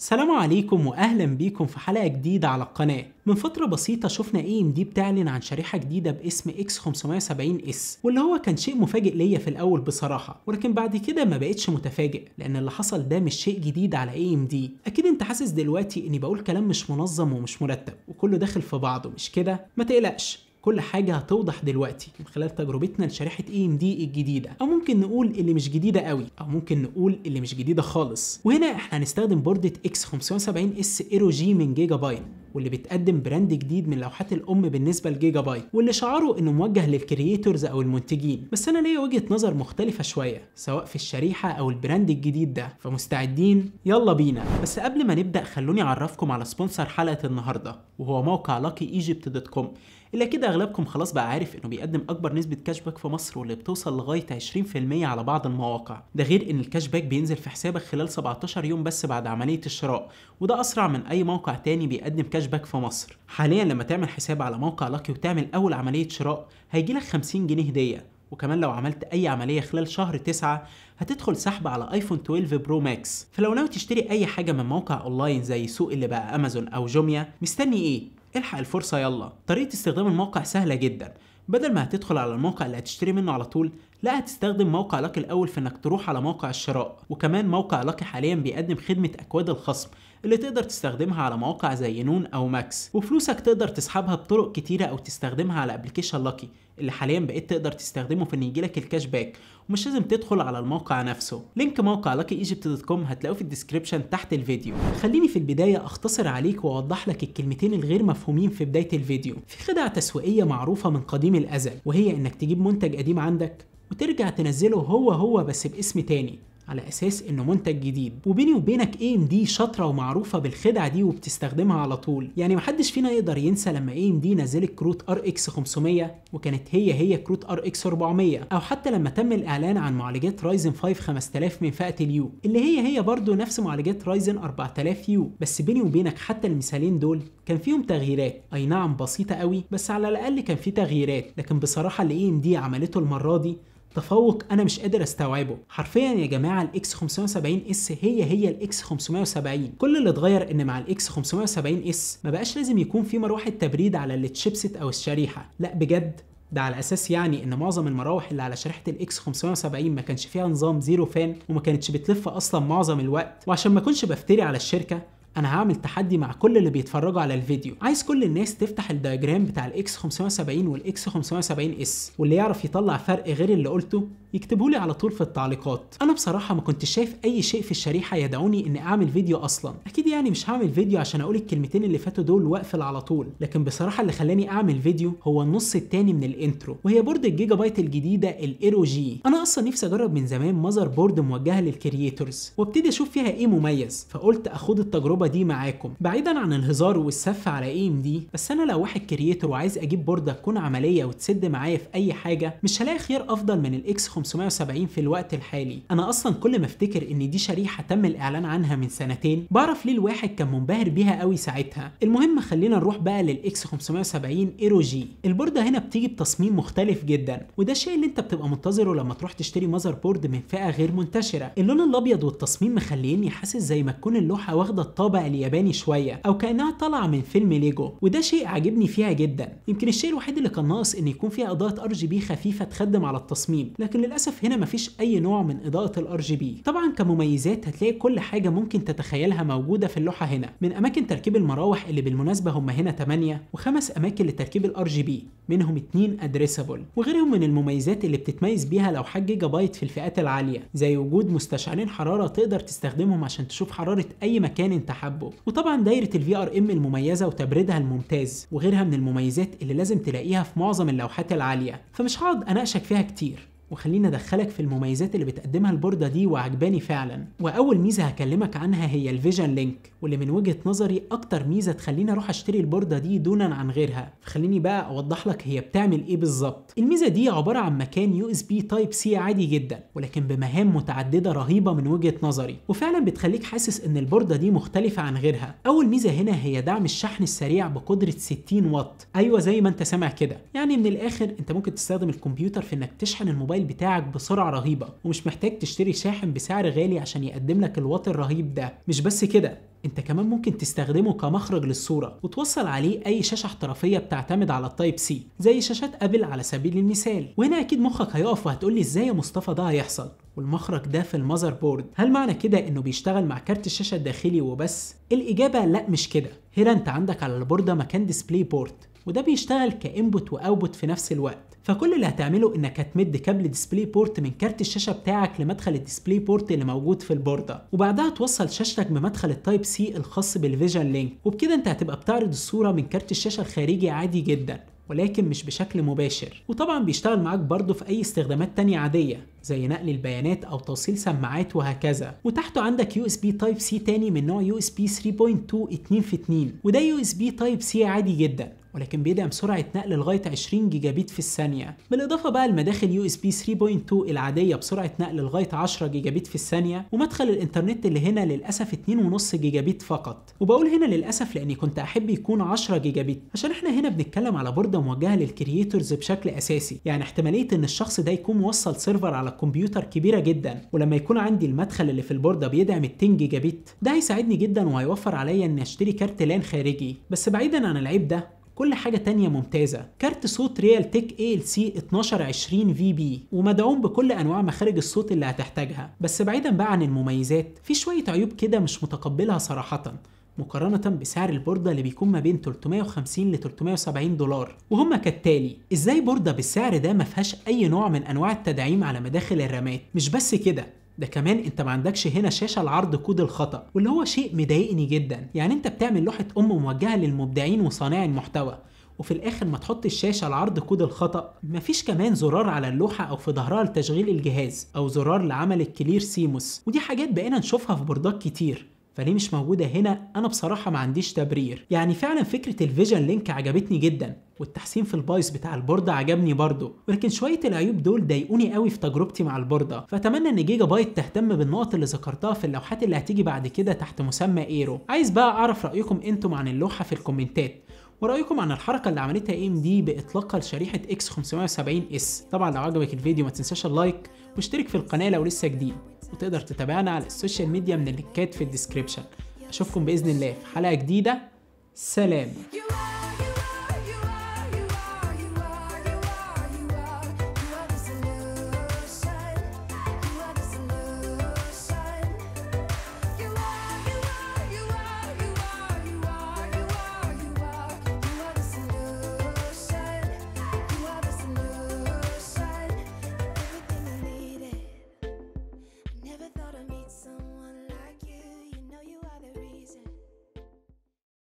السلام عليكم واهلا بيكم في حلقه جديده على القناه من فتره بسيطه شفنا اي ام دي بتعلن عن شريحه جديده باسم اكس 570 اس واللي هو كان شيء مفاجئ ليا في الاول بصراحه ولكن بعد كده ما بقتش متفاجئ لان اللي حصل ده مش شيء جديد على اي ام دي اكيد انت حاسس دلوقتي اني بقول كلام مش منظم ومش مرتب وكله داخل في بعضه مش كده ما تقلقش كل حاجه هتوضح دلوقتي من خلال تجربتنا لشريحه AMD e الجديده او ممكن نقول اللي مش جديده قوي او ممكن نقول اللي مش جديده خالص وهنا احنا هنستخدم بوردة x 570 s Aero G من جيجا بايت واللي بتقدم براند جديد من لوحات الام بالنسبه لجيجا بايت واللي شعاره انه موجه للكرييتورز او المنتجين بس انا ليا وجهه نظر مختلفه شويه سواء في الشريحه او البراند الجديد ده فمستعدين يلا بينا بس قبل ما نبدا خلوني اعرفكم على سبونسر حلقه النهارده وهو موقع لاكي ايجيبت دوت كوم الا كده اغلبكم خلاص بقى عارف انه بيقدم اكبر نسبه كاش باك في مصر واللي بتوصل لغايه 20% على بعض المواقع ده غير ان الكاش باك بينزل في حسابك خلال 17 يوم بس بعد عمليه الشراء وده اسرع من اي موقع تاني بيقدم كاش كاش باك في مصر حاليا لما تعمل حساب على موقع لاكي وتعمل اول عمليه شراء هيجي لك 50 جنيه هديه وكمان لو عملت اي عمليه خلال شهر 9 هتدخل سحب على ايفون 12 برو ماكس فلو ناوي تشتري اي حاجه من موقع اونلاين زي سوق اللي بقى امازون او جوميا مستني ايه الحق الفرصه يلا طريقه استخدام الموقع سهله جدا بدل ما هتدخل على الموقع اللي هتشتري منه على طول لا هتستخدم موقع لاكي الاول في انك تروح على موقع الشراء وكمان موقع لاكي حاليا بيقدم خدمه اكواد الخصم اللي تقدر تستخدمها على مواقع زي نون او ماكس وفلوسك تقدر تسحبها بطرق كتيره او تستخدمها على ابلكيشن لاكي اللي حاليا بقيت تقدر تستخدمه في ان يجيلك الكاش باك ومش لازم تدخل على الموقع نفسه لينك موقع لاكي ايجيبت دوت كوم هتلاقوه في الديسكربشن تحت الفيديو خليني في البدايه اختصر عليك واوضح لك الكلمتين الغير مفهومين في بدايه الفيديو في خدعه تسويقيه معروفه من قديم الازل وهي انك تجيب منتج قديم عندك وترجع تنزله هو هو بس باسم تاني على اساس انه منتج جديد وبيني وبينك اي ام دي شاطره ومعروفه بالخدعه دي وبتستخدمها على طول يعني محدش فينا يقدر ينسى لما اي ام دي نزلت كروت ار اكس 500 وكانت هي هي كروت ار اكس 400 او حتى لما تم الاعلان عن معالجات رايزن 5 5000 من فئه اليو اللي هي هي برضه نفس معالجات رايزن 4000 يو بس بيني وبينك حتى المثالين دول كان فيهم تغييرات اي نعم بسيطه قوي بس على الاقل كان في تغييرات لكن بصراحه اللي اي ام دي عملته المره دي تفوق انا مش قادر استوعبه حرفيا يا جماعه الاكس 570 اس هي هي الاكس 570 كل اللي اتغير ان مع الاكس 570 اس ما بقاش لازم يكون في مروحه تبريد على التشيبسيت او الشريحه لا بجد ده على اساس يعني ان معظم المراوح اللي على شريحه الاكس 570 ما كانش فيها نظام زيرو فان وما كانتش بتلف اصلا معظم الوقت وعشان ما اكونش بفتري على الشركه انا هعمل تحدي مع كل اللي بيتفرجوا على الفيديو عايز كل الناس تفتح الدياجرام بتاع الاكس 570 والاكس 570 اس واللي يعرف يطلع فرق غير اللي قلته يكتبوا لي على طول في التعليقات انا بصراحه ما كنتش شايف اي شيء في الشريحه يدعوني ان اعمل فيديو اصلا اكيد يعني مش هعمل فيديو عشان اقول الكلمتين اللي فاتوا دول واقفل على طول لكن بصراحه اللي خلاني اعمل فيديو هو النص التاني من الانترو وهي بورد الجيجا بايت الجديده الايرو جي انا اصلا نفسي اجرب من زمان ماذر بورد موجهه للكرييتورز وابتدي اشوف فيها ايه مميز فقلت اخد التجربه التجربه دي معاكم بعيدا عن الهزار والسف على ايم دي بس انا لو واحد كرييتور وعايز اجيب بورده تكون عمليه وتسد معايا في اي حاجه مش هلاقي خيار افضل من الاكس 570 في الوقت الحالي انا اصلا كل ما افتكر ان دي شريحه تم الاعلان عنها من سنتين بعرف ليه الواحد كان منبهر بيها قوي ساعتها المهم خلينا نروح بقى للاكس 570 ايرو جي البورده هنا بتيجي بتصميم مختلف جدا وده الشيء اللي انت بتبقى منتظره لما تروح تشتري ماذر بورد من فئه غير منتشره اللون الابيض والتصميم مخليني حاسس زي ما تكون اللوحه واخده الطابع الطابع الياباني شويه او كانها طالعه من فيلم ليجو وده شيء عاجبني فيها جدا يمكن الشيء الوحيد اللي كان ناقص ان يكون فيها اضاءه ار جي بي خفيفه تخدم على التصميم لكن للاسف هنا مفيش اي نوع من اضاءه الار جي بي طبعا كمميزات هتلاقي كل حاجه ممكن تتخيلها موجوده في اللوحه هنا من اماكن تركيب المراوح اللي بالمناسبه هم هنا 8 وخمس اماكن لتركيب الار جي بي منهم اتنين ادريسابل وغيرهم من المميزات اللي بتتميز بيها لو حاج جيجا بايت في الفئات العاليه زي وجود مستشعرين حراره تقدر تستخدمهم عشان تشوف حراره اي مكان انت حبه وطبعا دايره الفي ار ام المميزه وتبريدها الممتاز وغيرها من المميزات اللي لازم تلاقيها في معظم اللوحات العاليه فمش هقعد اناقشك فيها كتير وخليني ادخلك في المميزات اللي بتقدمها البوردة دي وعجباني فعلا واول ميزة هكلمك عنها هي الفيجن لينك واللي من وجهة نظري اكتر ميزة تخليني اروح اشتري البوردة دي دونا عن غيرها فخليني بقى اوضح لك هي بتعمل ايه بالظبط الميزة دي عبارة عن مكان يو اس بي تايب سي عادي جدا ولكن بمهام متعددة رهيبة من وجهة نظري وفعلا بتخليك حاسس ان البوردة دي مختلفة عن غيرها اول ميزة هنا هي دعم الشحن السريع بقدرة 60 واط ايوه زي ما انت سامع كده يعني من الاخر انت ممكن تستخدم الكمبيوتر في انك تشحن الموبايل الموبايل بتاعك بسرعه رهيبه ومش محتاج تشتري شاحن بسعر غالي عشان يقدم لك الوات الرهيب ده مش بس كده انت كمان ممكن تستخدمه كمخرج للصورة وتوصل عليه اي شاشة احترافية بتعتمد على التايب سي زي شاشات ابل على سبيل المثال وهنا اكيد مخك هيقف وهتقول لي ازاي يا مصطفى ده هيحصل والمخرج ده في المذر بورد هل معنى كده انه بيشتغل مع كارت الشاشة الداخلي وبس؟ الاجابة لا مش كده هنا انت عندك على البوردة مكان ديسبلاي بورت وده بيشتغل كانبوت واوتبوت في نفس الوقت فكل اللي هتعمله انك هتمد كابل ديسبلاي بورت من كارت الشاشه بتاعك لمدخل الديسبلاي بورت اللي موجود في البورده وبعدها توصل شاشتك بمدخل التايب سي الخاص بالفيجن لينك وبكده انت هتبقى بتعرض الصوره من كارت الشاشه الخارجي عادي جدا ولكن مش بشكل مباشر وطبعا بيشتغل معاك برضه في اي استخدامات تانية عادية زي نقل البيانات او توصيل سماعات وهكذا وتحته عندك يو اس بي تايب سي تاني من نوع يو اس بي 3.2 2 في 2 وده يو اس بي تايب سي عادي جدا ولكن بيدعم سرعة نقل لغاية 20 جيجا بيت في الثانية بالإضافة بقى لمداخل يو اس بي 3.2 العادية بسرعة نقل لغاية 10 جيجا بيت في الثانية ومدخل الإنترنت اللي هنا للأسف 2.5 جيجا بيت فقط وبقول هنا للأسف لأني كنت أحب يكون 10 جيجا بيت عشان إحنا هنا بنتكلم على برده موجهة للكرييتورز بشكل أساسي يعني احتمالية إن الشخص ده يكون موصل سيرفر على كمبيوتر كبيره جدا ولما يكون عندي المدخل اللي في البورده بيدعم ال 10 جيجا بت ده هيساعدني جدا وهيوفر عليا اني اشتري كارت لان خارجي بس بعيدا عن العيب ده كل حاجة تانية ممتازة كارت صوت ريال تك سي 1220 في بي ومدعوم بكل أنواع مخارج الصوت اللي هتحتاجها بس بعيدا بقى عن المميزات في شوية عيوب كده مش متقبلها صراحة مقارنة بسعر البوردة اللي بيكون ما بين 350 ل 370 دولار وهما كالتالي ازاي بوردة بالسعر ده ما فيهاش اي نوع من انواع التدعيم على مداخل الرامات مش بس كده ده كمان انت ما عندكش هنا شاشه لعرض كود الخطا واللي هو شيء مضايقني جدا يعني انت بتعمل لوحه ام موجهه للمبدعين وصانعي المحتوى وفي الاخر ما تحط الشاشه لعرض كود الخطا مفيش كمان زرار على اللوحه او في ظهرها لتشغيل الجهاز او زرار لعمل الكلير سيموس ودي حاجات بقينا نشوفها في بوردات كتير فليه مش موجوده هنا انا بصراحه ما عنديش تبرير يعني فعلا فكره الفيجن لينك عجبتني جدا والتحسين في البايس بتاع البوردة عجبني برضه ولكن شوية العيوب دول ضايقوني قوي في تجربتي مع البوردة فأتمنى إن جيجا بايت تهتم بالنقط اللي ذكرتها في اللوحات اللي هتيجي بعد كده تحت مسمى ايرو عايز بقى أعرف رأيكم أنتم عن اللوحة في الكومنتات ورأيكم عن الحركة اللي عملتها اي ام دي بإطلاقها لشريحة اكس 570 اس طبعا لو عجبك الفيديو ما تنساش اللايك واشترك في القناة لو لسه جديد وتقدر تتابعنا على السوشيال ميديا من اللينكات في الديسكريبشن اشوفكم باذن الله في حلقه جديده سلام